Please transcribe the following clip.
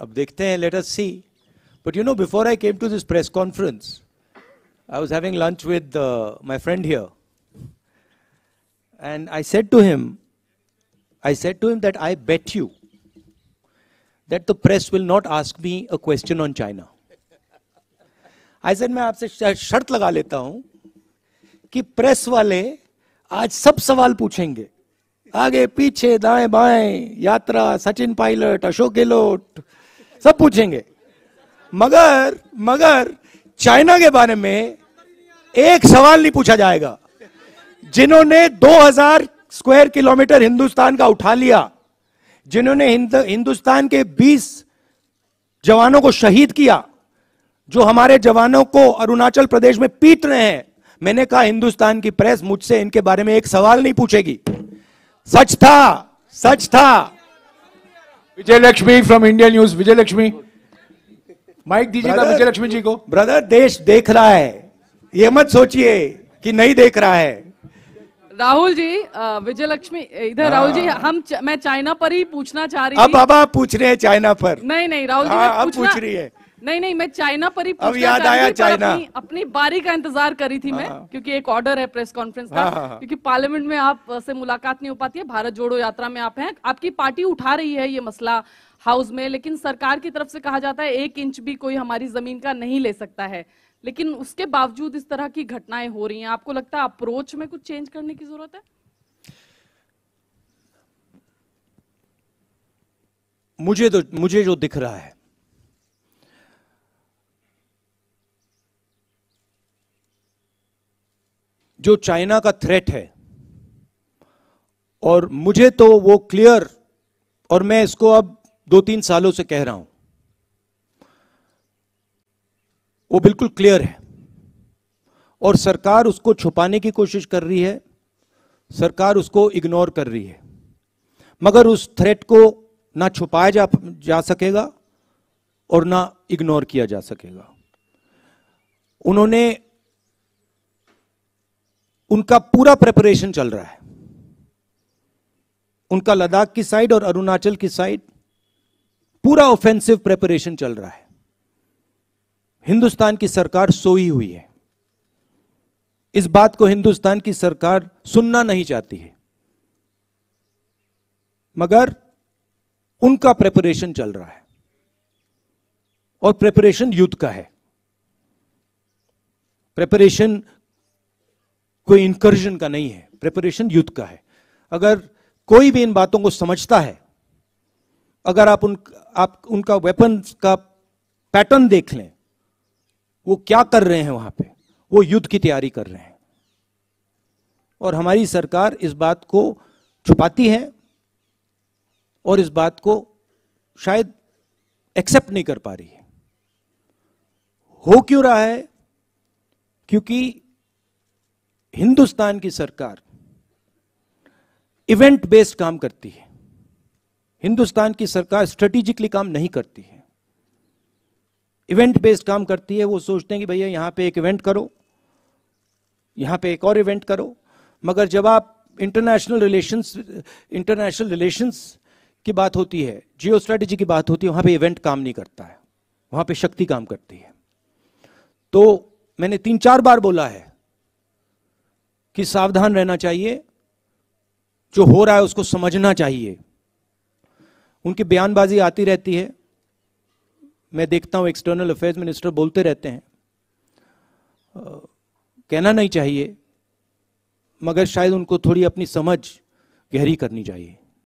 अब देखते हैं let us see but you know before I came to this press conference I was having lunch with my friend here and I said to him, I said to him that I bet you that the press will not ask me a question on China. I said, मैं आपसे शर्त लगा लेता हूं कि press वाले आज सब सवाल पूछेंगे आगे पीछे दाएं बाएं यात्रा सचिन पायलट अशोक गहलोत सब पूछेंगे मगर मगर चाइना के बारे में एक सवाल नहीं पूछा जाएगा जिन्होंने 2000 स्क्वायर किलोमीटर हिंदुस्तान का उठा लिया जिन्होंने हिंदुस्तान के 20 जवानों को शहीद किया जो हमारे जवानों को अरुणाचल प्रदेश में पीट रहे हैं मैंने कहा हिंदुस्तान की प्रेस मुझसे इनके बारे में एक सवाल नहीं पूछेगी सच था सच था Vijay Lakshmi from India News Vijay Lakshmi mike दीजिएगा विजयलक्ष्मी जी को ब्रदर देश देख रहा है ये मत सोचिए कि नहीं देख रहा है राहुल जी विजय लक्ष्मी इधर राहुल जी हाँ। हम मैं चाइना पर ही पूछना चाह रही अब अब आप पूछ रहे हैं चाइना पर नहीं नहीं राहुल जी आ, मैं हाँ, पूछ रही है नहीं नहीं मैं चाइना पर ही अब याद आया चाइना अपनी, अपनी बारी का इंतजार करी थी हाँ, मैं हाँ। क्योंकि एक ऑर्डर है प्रेस कॉन्फ्रेंस का हाँ, क्योंकि पार्लियामेंट में आप से मुलाकात नहीं हो पाती है भारत जोड़ो यात्रा में आप हैं आपकी पार्टी उठा रही है ये मसला हाउस में लेकिन सरकार की तरफ से कहा जाता है एक इंच भी कोई हमारी जमीन का नहीं ले सकता है लेकिन उसके बावजूद इस तरह की घटनाएं हो रही है आपको लगता है अप्रोच में कुछ चेंज करने की जरूरत है मुझे तो मुझे जो दिख रहा है जो चाइना का थ्रेट है और मुझे तो वो क्लियर और मैं इसको अब दो तीन सालों से कह रहा हूं वो बिल्कुल क्लियर है और सरकार उसको छुपाने की कोशिश कर रही है सरकार उसको इग्नोर कर रही है मगर उस थ्रेट को ना छुपाया जा, जा सकेगा और ना इग्नोर किया जा सकेगा उन्होंने उनका पूरा प्रेपरेशन चल रहा है उनका लद्दाख की साइड और अरुणाचल की साइड पूरा ऑफेंसिव प्रेपरेशन चल रहा है हिंदुस्तान की सरकार सोई हुई है इस बात को हिंदुस्तान की सरकार सुनना नहीं चाहती है मगर उनका प्रेपरेशन चल रहा है और प्रेपरेशन युद्ध का है प्रेपरेशन कोई इंकर्जन का नहीं है प्रिपरेशन युद्ध का है अगर कोई भी इन बातों को समझता है अगर आप उन आप उनका वेपन का पैटर्न देख लें वो क्या कर रहे हैं वहां पे वो युद्ध की तैयारी कर रहे हैं और हमारी सरकार इस बात को छुपाती है और इस बात को शायद एक्सेप्ट नहीं कर पा रही है हो क्यों रहा है क्योंकि हिंदुस्तान की सरकार इवेंट बेस्ड काम करती है हिंदुस्तान की सरकार स्ट्रेटेजिकली काम नहीं करती है इवेंट बेस्ड काम करती है वो सोचते हैं कि भैया यहां पे एक इवेंट करो यहां पे एक और इवेंट करो मगर जब आप इंटरनेशनल रिलेशंस इंटरनेशनल रिलेशंस की बात होती है जियो स्ट्रेटेजी की बात होती है वहां पे इवेंट काम नहीं करता है वहां पे शक्ति काम करती है तो मैंने तीन चार बार बोला है कि सावधान रहना चाहिए जो हो रहा है उसको समझना चाहिए उनकी बयानबाजी आती रहती है मैं देखता हूं एक्सटर्नल अफेयर्स मिनिस्टर बोलते रहते हैं कहना नहीं चाहिए मगर शायद उनको थोड़ी अपनी समझ गहरी करनी चाहिए